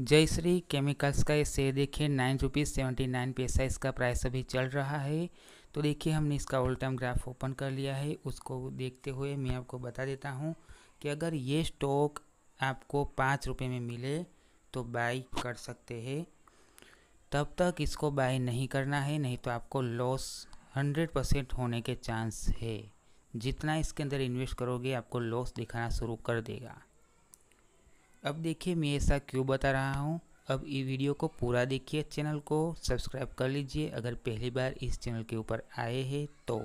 Jayashree chemicals का ये share देखिए नाइन रुपीज़ सेवेंटी नाइन पैसा इसका प्राइस अभी चल रहा है तो देखिए हमने इसका ओल्ड टाइम ग्राफ ओपन कर लिया है उसको देखते हुए मैं आपको बता देता हूँ कि अगर ये स्टॉक आपको पाँच रुपये में मिले तो बाई कर सकते हैं तब तक इसको बाई नहीं करना है नहीं तो आपको लॉस हंड्रेड परसेंट होने के चांस है जितना इसके अंदर इन्वेस्ट करोगे आपको लॉस दिखाना शुरू कर देगा अब देखिए मैं ऐसा क्यों बता रहा हूँ अब ये वीडियो को पूरा देखिए चैनल को सब्सक्राइब कर लीजिए अगर पहली बार इस चैनल के ऊपर आए हैं तो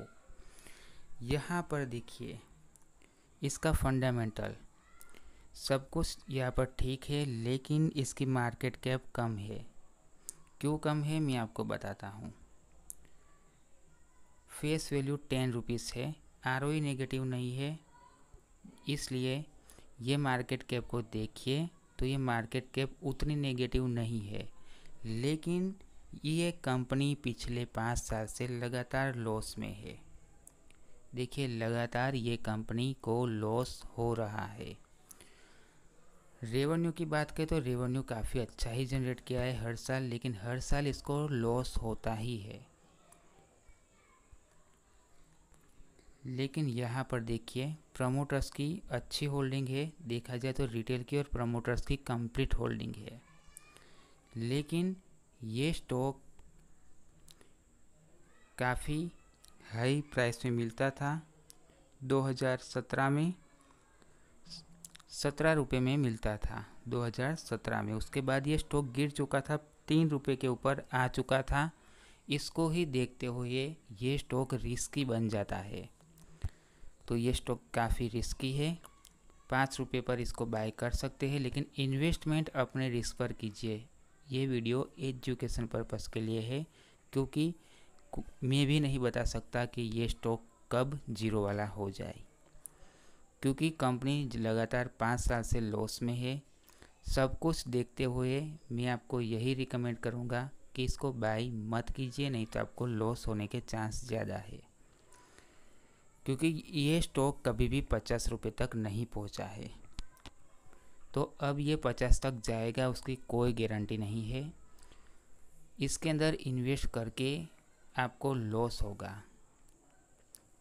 यहाँ पर देखिए इसका फंडामेंटल सब कुछ यहाँ पर ठीक है लेकिन इसकी मार्केट कैप कम है क्यों कम है मैं आपको बताता हूँ फेस वैल्यू टेन रुपीज़ है आर नेगेटिव नहीं है इसलिए ये मार्केट कैप को देखिए तो ये मार्केट कैप उतनी नेगेटिव नहीं है लेकिन ये कंपनी पिछले पाँच साल से लगातार लॉस में है देखिए लगातार ये कंपनी को लॉस हो रहा है रेवेन्यू की बात करें तो रेवेन्यू काफ़ी अच्छा ही जनरेट किया है हर साल लेकिन हर साल इसको लॉस होता ही है लेकिन यहाँ पर देखिए प्रमोटर्स की अच्छी होल्डिंग है देखा जाए तो रिटेल की और प्रमोटर्स की कंप्लीट होल्डिंग है लेकिन ये स्टॉक काफ़ी हाई प्राइस में मिलता था 2017 में सत्रह रुपये में मिलता था 2017 में उसके बाद ये स्टॉक गिर चुका था तीन रुपये के ऊपर आ चुका था इसको ही देखते हुए ये स्टॉक रिस्की बन जाता है तो ये स्टॉक काफ़ी रिस्की है पाँच रुपये पर इसको बाय कर सकते हैं लेकिन इन्वेस्टमेंट अपने रिस्क पर कीजिए ये वीडियो एजुकेशन पर्पज़ के लिए है क्योंकि मैं भी नहीं बता सकता कि ये स्टॉक कब जीरो वाला हो जाए क्योंकि कंपनी लगातार पाँच साल से लॉस में है सब कुछ देखते हुए मैं आपको यही रिकमेंड करूँगा कि इसको बाई मत कीजिए नहीं तो आपको लॉस होने के चांस ज़्यादा है क्योंकि ये स्टॉक कभी भी पचास रुपये तक नहीं पहुंचा है तो अब ये पचास तक जाएगा उसकी कोई गारंटी नहीं है इसके अंदर इन्वेस्ट करके आपको लॉस होगा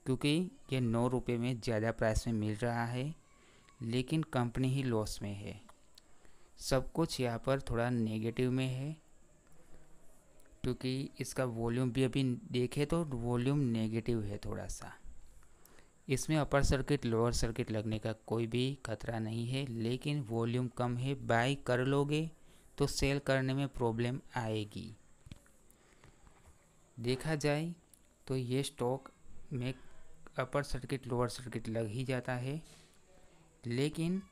क्योंकि ये नौ रुपये में ज़्यादा प्राइस में मिल रहा है लेकिन कंपनी ही लॉस में है सब कुछ यहाँ पर थोड़ा नेगेटिव में है क्योंकि इसका वॉल्यूम भी अभी देखे तो वॉल्यूम नेगेटिव है थोड़ा सा इसमें अपर सर्किट लोअर सर्किट लगने का कोई भी खतरा नहीं है लेकिन वॉल्यूम कम है बाई कर लोगे तो सेल करने में प्रॉब्लम आएगी देखा जाए तो ये स्टॉक में अपर सर्किट लोअर सर्किट लग ही जाता है लेकिन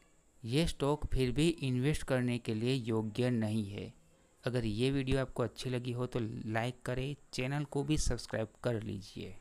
ये स्टॉक फिर भी इन्वेस्ट करने के लिए योग्य नहीं है अगर ये वीडियो आपको अच्छी लगी हो तो लाइक करें चैनल को भी सब्सक्राइब कर लीजिए